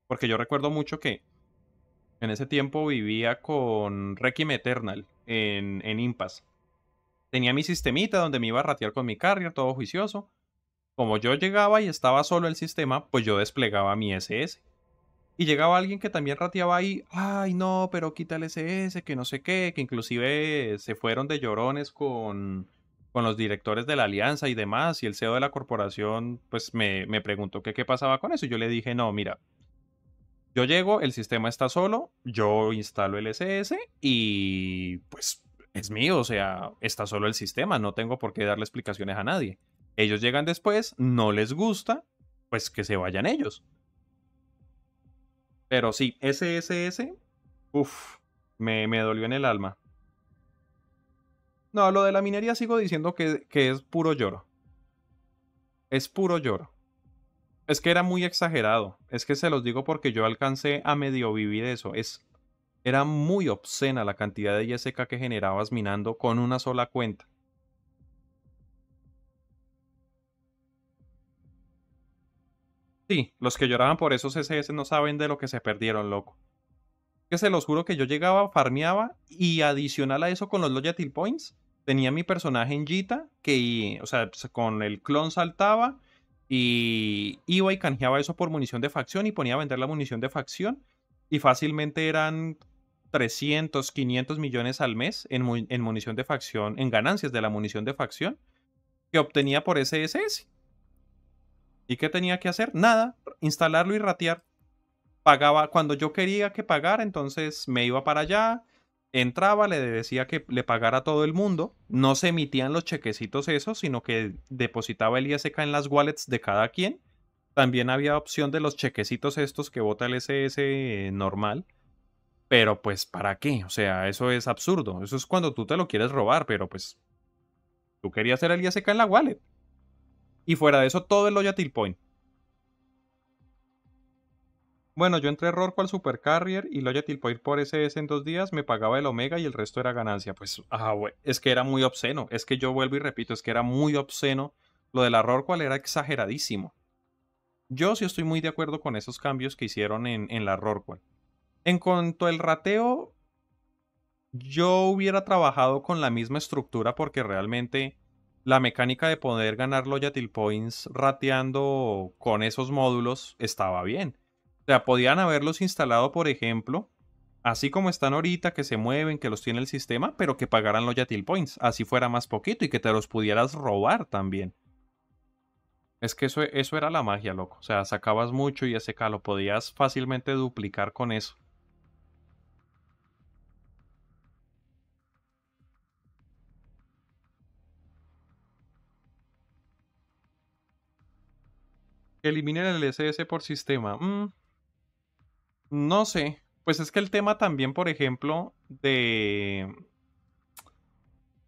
Porque yo recuerdo mucho que en ese tiempo vivía con Requiem Eternal en, en Impas. Tenía mi sistemita donde me iba a ratear con mi carrier, todo juicioso. Como yo llegaba y estaba solo el sistema, pues yo desplegaba mi SS. Y llegaba alguien que también rateaba ahí, ay no, pero quita el SS, que no sé qué, que inclusive se fueron de llorones con, con los directores de la alianza y demás, y el CEO de la corporación pues me, me preguntó qué qué pasaba con eso, yo le dije, no, mira, yo llego, el sistema está solo, yo instalo el SS y pues es mío, o sea, está solo el sistema, no tengo por qué darle explicaciones a nadie. Ellos llegan después, no les gusta, pues que se vayan ellos. Pero sí, SSS, uff, me, me dolió en el alma. No, lo de la minería sigo diciendo que, que es puro lloro. Es puro lloro. Es que era muy exagerado. Es que se los digo porque yo alcancé a medio vivir eso. Es era muy obscena la cantidad de yeseca que generabas minando con una sola cuenta. Sí, los que lloraban por esos SS no saben de lo que se perdieron, loco. Que se los juro que yo llegaba, farmeaba y adicional a eso con los Loyalty Points, tenía mi personaje en Jita, que, o sea, con el clon saltaba y iba y canjeaba eso por munición de facción y ponía a vender la munición de facción y fácilmente eran 300, 500 millones al mes en, munición de facción, en ganancias de la munición de facción que obtenía por SSS. ¿Y qué tenía que hacer? Nada, instalarlo y ratear. Pagaba cuando yo quería que pagara, entonces me iba para allá, entraba, le decía que le pagara a todo el mundo. No se emitían los chequecitos esos, sino que depositaba el ISK en las wallets de cada quien. También había opción de los chequecitos estos que vota el SS normal pero pues, ¿para qué? O sea, eso es absurdo. Eso es cuando tú te lo quieres robar, pero pues tú querías hacer el ISK en la wallet. Y fuera de eso, todo el loyalty point. Bueno, yo entré error Super Supercarrier y Loyalty Point por SS en dos días me pagaba el Omega y el resto era ganancia. Pues, ah, es que era muy obsceno. Es que yo vuelvo y repito, es que era muy obsceno. Lo del error cual era exageradísimo. Yo sí estoy muy de acuerdo con esos cambios que hicieron en, en la Rorqual. En cuanto al rateo, yo hubiera trabajado con la misma estructura porque realmente la mecánica de poder ganar loyalty points rateando con esos módulos estaba bien. O sea, podían haberlos instalado, por ejemplo, así como están ahorita, que se mueven, que los tiene el sistema, pero que pagaran loyalty points, así fuera más poquito y que te los pudieras robar también. Es que eso, eso era la magia, loco. O sea, sacabas mucho y ese lo podías fácilmente duplicar con eso. eliminen el SS por sistema. Mm, no sé. Pues es que el tema también, por ejemplo, de,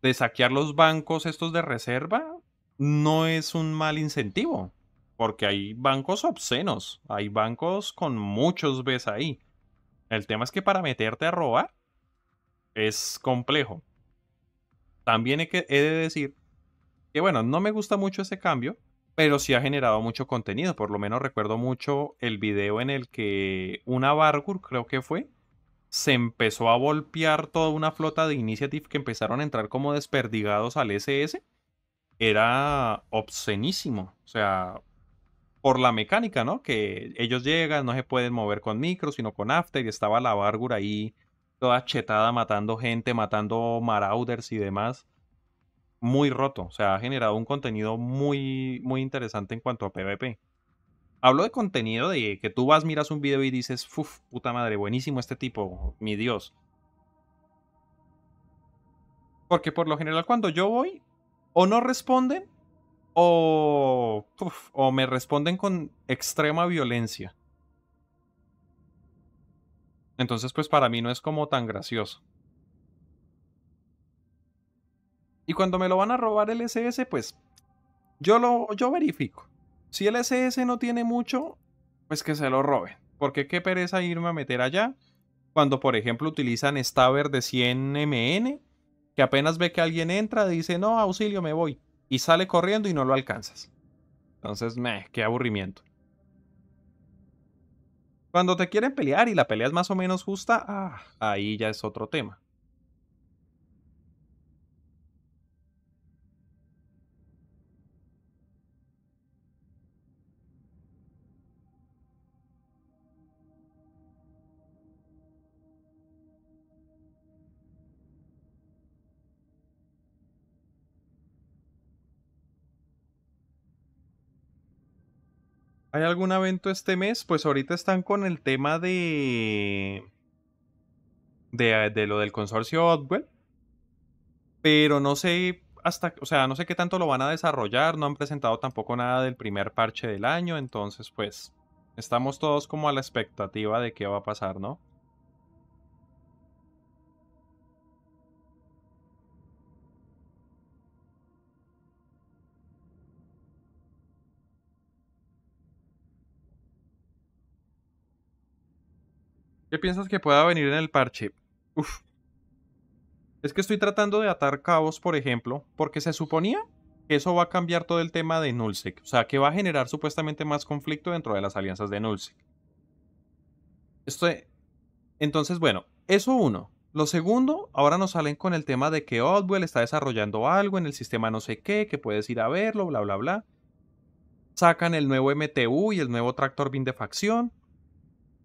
de saquear los bancos estos de reserva no es un mal incentivo. Porque hay bancos obscenos. Hay bancos con muchos Bs ahí. El tema es que para meterte a robar es complejo. También que, he de decir que, bueno, no me gusta mucho ese cambio pero sí ha generado mucho contenido. Por lo menos recuerdo mucho el video en el que una Vargur, creo que fue, se empezó a golpear toda una flota de Initiative que empezaron a entrar como desperdigados al SS. Era obscenísimo. O sea, por la mecánica, ¿no? Que ellos llegan, no se pueden mover con micro, sino con after, y estaba la Vargur ahí toda chetada matando gente, matando marauders y demás muy roto, o sea, ha generado un contenido muy, muy interesante en cuanto a PvP. Hablo de contenido de que tú vas, miras un video y dices, uff, puta madre, buenísimo este tipo, mi Dios. Porque por lo general cuando yo voy, o no responden, o, o me responden con extrema violencia. Entonces, pues para mí no es como tan gracioso. Y cuando me lo van a robar el SS, pues yo lo yo verifico. Si el SS no tiene mucho, pues que se lo roben. Porque qué pereza irme a meter allá. Cuando, por ejemplo, utilizan Staver de 100 MN, que apenas ve que alguien entra, dice, no, auxilio, me voy. Y sale corriendo y no lo alcanzas. Entonces, me qué aburrimiento. Cuando te quieren pelear y la pelea es más o menos justa, ah, ahí ya es otro tema. ¿Hay algún evento este mes? Pues ahorita están con el tema de. de, lo del consorcio Odwell. Pero no sé hasta. O sea, no sé qué tanto lo van a desarrollar. No han presentado tampoco nada del primer parche del año. Entonces, pues. Estamos todos como a la expectativa de qué va a pasar, ¿no? ¿Qué piensas que pueda venir en el parche? Uf. Es que estoy tratando de atar cabos, por ejemplo, porque se suponía que eso va a cambiar todo el tema de Nullsec. O sea, que va a generar supuestamente más conflicto dentro de las alianzas de Nullsec. Esto, entonces, bueno, eso uno. Lo segundo, ahora nos salen con el tema de que Odwell está desarrollando algo en el sistema no sé qué, que puedes ir a verlo, bla, bla, bla. Sacan el nuevo MTU y el nuevo tractor bin de facción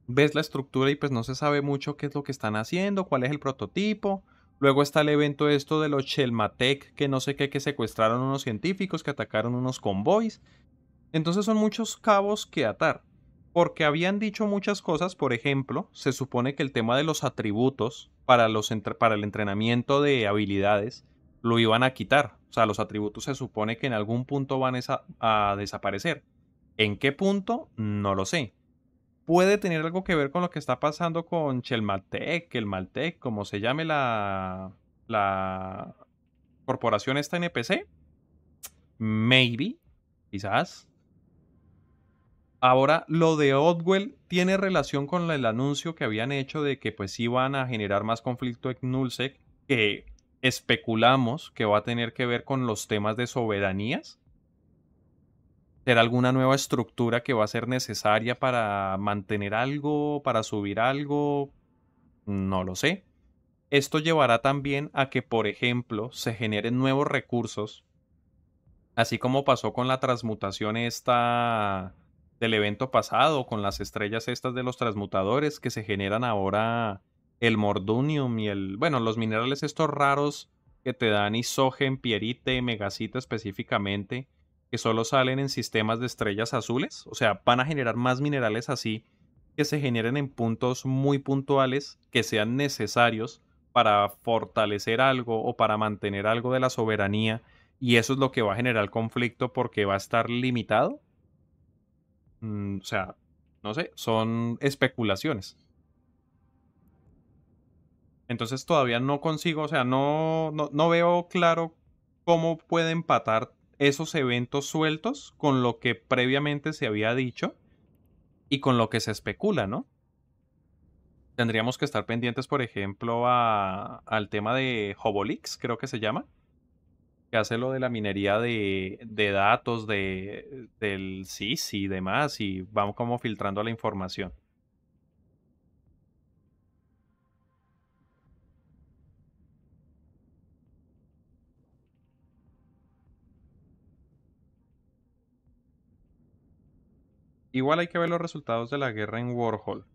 ves la estructura y pues no se sabe mucho qué es lo que están haciendo, cuál es el prototipo. Luego está el evento esto de los Chelmatec, que no sé qué, que secuestraron unos científicos, que atacaron unos convoys. Entonces son muchos cabos que atar. Porque habían dicho muchas cosas, por ejemplo, se supone que el tema de los atributos para, los para el entrenamiento de habilidades lo iban a quitar. O sea, los atributos se supone que en algún punto van a desaparecer. ¿En qué punto? No lo sé puede tener algo que ver con lo que está pasando con Chelmatec, el Maltec, como se llame la, la corporación esta NPC. Maybe, quizás. Ahora, lo de Odwell tiene relación con el anuncio que habían hecho de que pues iban a generar más conflicto en Nullsec, que especulamos que va a tener que ver con los temas de soberanías será alguna nueva estructura que va a ser necesaria para mantener algo, para subir algo, no lo sé. Esto llevará también a que, por ejemplo, se generen nuevos recursos, así como pasó con la transmutación esta del evento pasado, con las estrellas estas de los transmutadores que se generan ahora el mordunium y el, bueno, los minerales estos raros que te dan isogen, pierite, megacita específicamente, que solo salen en sistemas de estrellas azules, o sea, van a generar más minerales así que se generen en puntos muy puntuales que sean necesarios para fortalecer algo o para mantener algo de la soberanía y eso es lo que va a generar conflicto porque va a estar limitado. Mm, o sea, no sé, son especulaciones. Entonces todavía no consigo, o sea, no, no, no veo claro cómo puede empatar esos eventos sueltos con lo que previamente se había dicho y con lo que se especula, ¿no? Tendríamos que estar pendientes, por ejemplo, al tema de Hobolix, creo que se llama, que hace lo de la minería de, datos de, del Cis y demás, y vamos como filtrando la información. Igual hay que ver los resultados de la guerra en Warhol.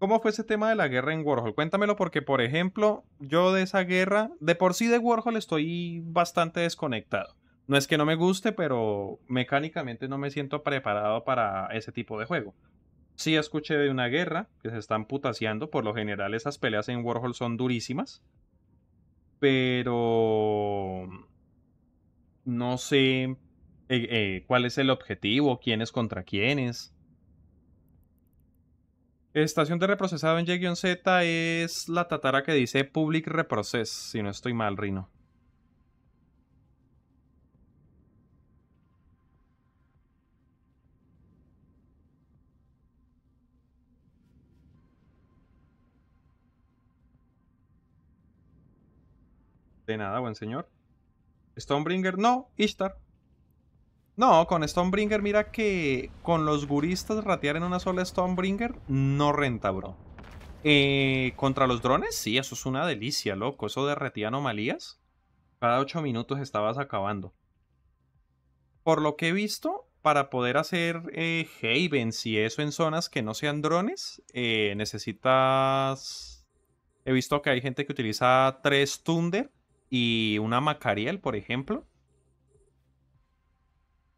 ¿Cómo fue ese tema de la guerra en Warhol? Cuéntamelo porque, por ejemplo, yo de esa guerra, de por sí de Warhol estoy bastante desconectado. No es que no me guste, pero mecánicamente no me siento preparado para ese tipo de juego. Sí escuché de una guerra, que se están putaseando, por lo general esas peleas en Warhol son durísimas. Pero... No sé eh, eh, cuál es el objetivo, quiénes contra quiénes. Estación de reprocesado en Y-Z es la tatara que dice Public Reprocess, si no estoy mal, Rino. De nada, buen señor. Stonebringer, no. Ishtar. No, con Stonebringer, mira que con los guristas ratear en una sola Stonebringer no renta, bro. Eh, contra los drones, sí, eso es una delicia, loco. Eso derretía anomalías. Cada 8 minutos estabas acabando. Por lo que he visto, para poder hacer eh, Havens y eso en zonas que no sean drones, eh, necesitas... He visto que hay gente que utiliza 3 Thunder y una Macariel, por ejemplo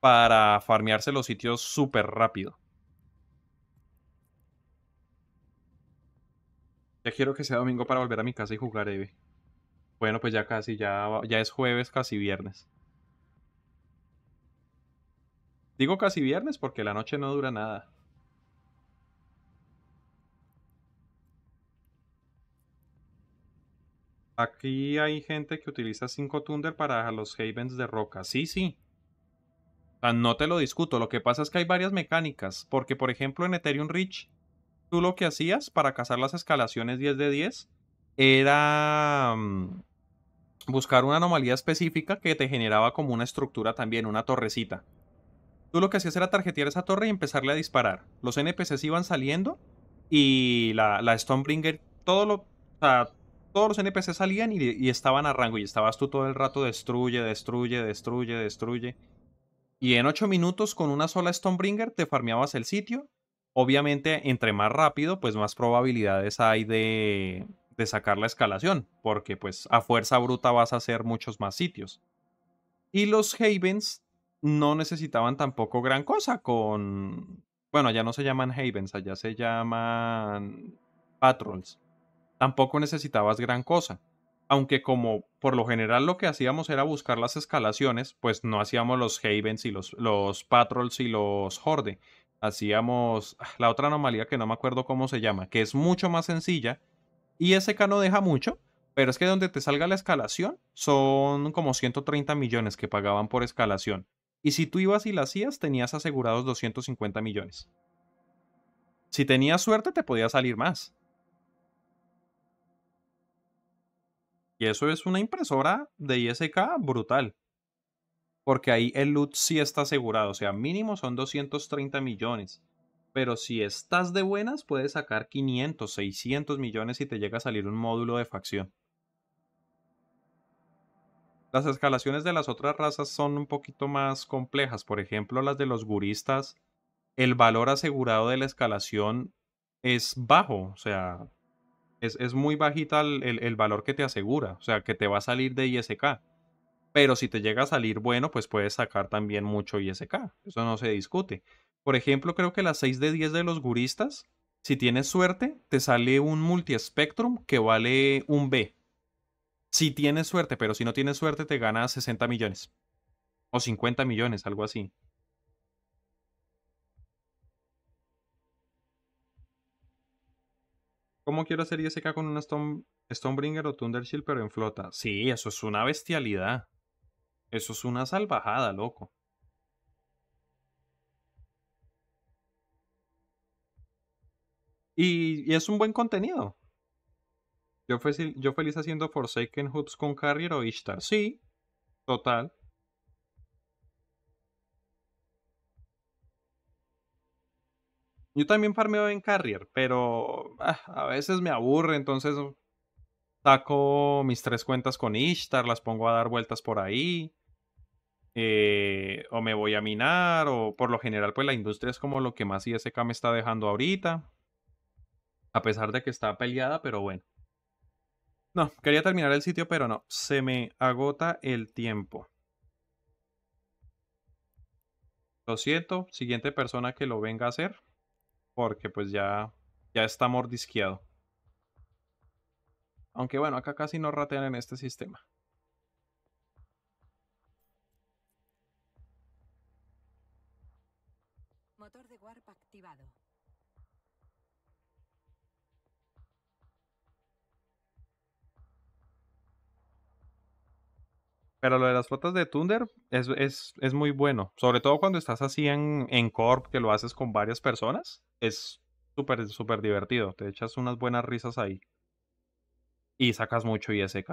para farmearse los sitios súper rápido. Ya quiero que sea domingo para volver a mi casa y jugar Eve. Bueno, pues ya casi, ya, ya es jueves, casi viernes. Digo casi viernes porque la noche no dura nada. Aquí hay gente que utiliza 5 Thunder para los Havens de roca. Sí, sí no te lo discuto. Lo que pasa es que hay varias mecánicas. Porque, por ejemplo, en Ethereum Reach, tú lo que hacías para cazar las escalaciones 10 de 10 era mm, buscar una anomalía específica que te generaba como una estructura también, una torrecita. Tú lo que hacías era tarjetear esa torre y empezarle a disparar. Los NPCs iban saliendo y la, Stonebringer, todo lo, todos los NPCs salían y, y estaban a rango y estabas tú todo el rato destruye, destruye, destruye, destruye. Y en 8 minutos con una sola Stonebringer te farmeabas el sitio. Obviamente, entre más rápido, pues más probabilidades hay de, de sacar la escalación, porque pues a fuerza bruta vas a hacer muchos más sitios. Y los Havens no necesitaban tampoco gran cosa con... Bueno, allá no se llaman Havens, allá se llaman Patrols. Tampoco necesitabas gran cosa aunque como por lo general lo que hacíamos era buscar las escalaciones, pues no hacíamos los havens y los, los patrols y los horde. Hacíamos ah, la otra anomalía que no me acuerdo cómo se llama, que es mucho más sencilla. Y ese no deja mucho, pero es que donde te salga la escalación son como 130 millones que pagaban por escalación. Y si tú ibas y la hacías, tenías asegurados 250 millones. Si tenías suerte, te podía salir más. eso es una impresora de ISK brutal. Porque ahí el loot sí está asegurado. O sea, mínimo son 230 millones. Pero si estás de buenas, puedes sacar 500, 600 millones y te llega a salir un módulo de facción. Las escalaciones de las otras razas son un poquito más complejas. Por ejemplo, las de los guristas, el valor asegurado de la escalación es bajo. O sea, es, muy bajita el, valor que te asegura, o sea, que te va a salir de ISK. Pero si te llega a salir bueno, pues puedes sacar también mucho ISK. Eso no se discute. Por ejemplo, creo que las 6 de 10 de los guristas, si tienes suerte, te sale un multispectrum que vale un B. Si tienes suerte, pero si no tienes suerte, te ganas 60 millones. O 50 millones, algo así. cómo quiero hacer ISK con una Stone, Stonebringer o Thunder pero en flota. Sí, eso es una bestialidad. Eso es una salvajada, loco. Y, es un buen contenido. Yo, yo feliz haciendo Forsaken Hoops con Carrier o Ishtar. Sí, total. Yo también farmeo en Carrier, pero ah, a veces me aburre, entonces mm, saco mis tres cuentas con Ishtar, las pongo a dar vueltas por ahí. Eh, o me voy a minar, o por lo general, pues la industria es como lo que más ISK me está dejando ahorita. A pesar de que está peleada, pero bueno. No, quería terminar el sitio, pero no. Se me agota el tiempo. Lo siento, siguiente persona que lo venga a hacer. Porque pues ya, ya está mordisqueado. Aunque bueno, acá casi no ratean en este sistema. Motor de warp activado. Pero lo de las flotas de Thunder es, muy bueno. Sobre todo cuando estás así en, en Corp, que lo haces con varias personas. Es súper, súper divertido. Te echas unas buenas risas ahí. Y sacas mucho ISK.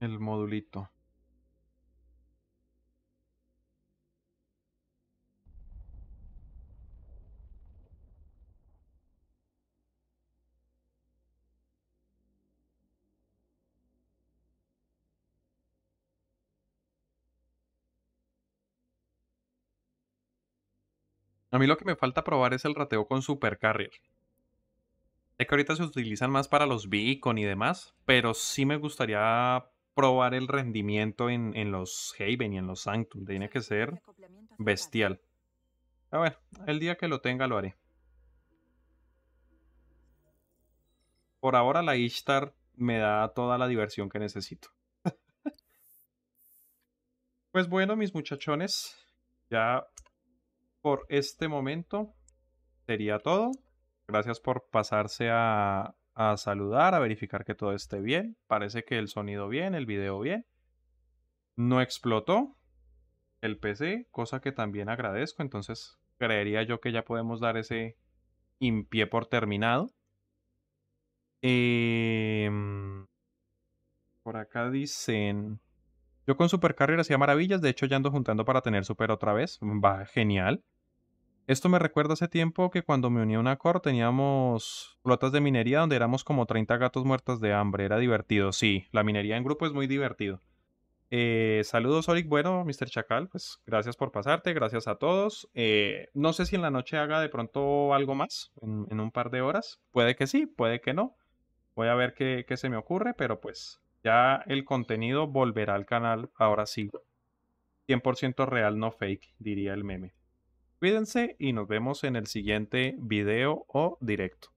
El modulito. A mí lo que me falta probar es el rateo con supercarrier. Es que ahorita se utilizan más para los beacon y demás, pero sí me gustaría probar el rendimiento en, los Haven y en los Sanctum. Tiene que ser bestial. A ver, el día que lo tenga lo haré. Por ahora la Ishtar me da toda la diversión que necesito. *laughs* pues bueno, mis muchachones, ya por este momento sería todo. Gracias por pasarse a, saludar, a verificar que todo esté bien. Parece que el sonido bien, el video bien. No explotó el PC, cosa que también agradezco. Entonces, creería yo que ya podemos dar ese impié por terminado. Em, por acá dicen... Yo con Supercarrier hacía maravillas, de hecho ya ando juntando para tener Super otra vez. Va genial. Esto me recuerda hace tiempo que cuando me uní a una core teníamos flotas de minería donde éramos como 30 gatos muertos de hambre. Era divertido, sí. La minería en grupo es muy divertido. Eh, saludos, Oric. Bueno, Mr. Chacal, pues gracias por pasarte, gracias a todos. Eh, no sé si en la noche haga de pronto algo más, en, un par de horas. Puede que sí, puede que no. Voy a ver qué se me ocurre, pero pues ya el contenido volverá al canal ahora sí. 100% real, no fake, diría el meme. Cuídense y nos vemos en el siguiente video o directo.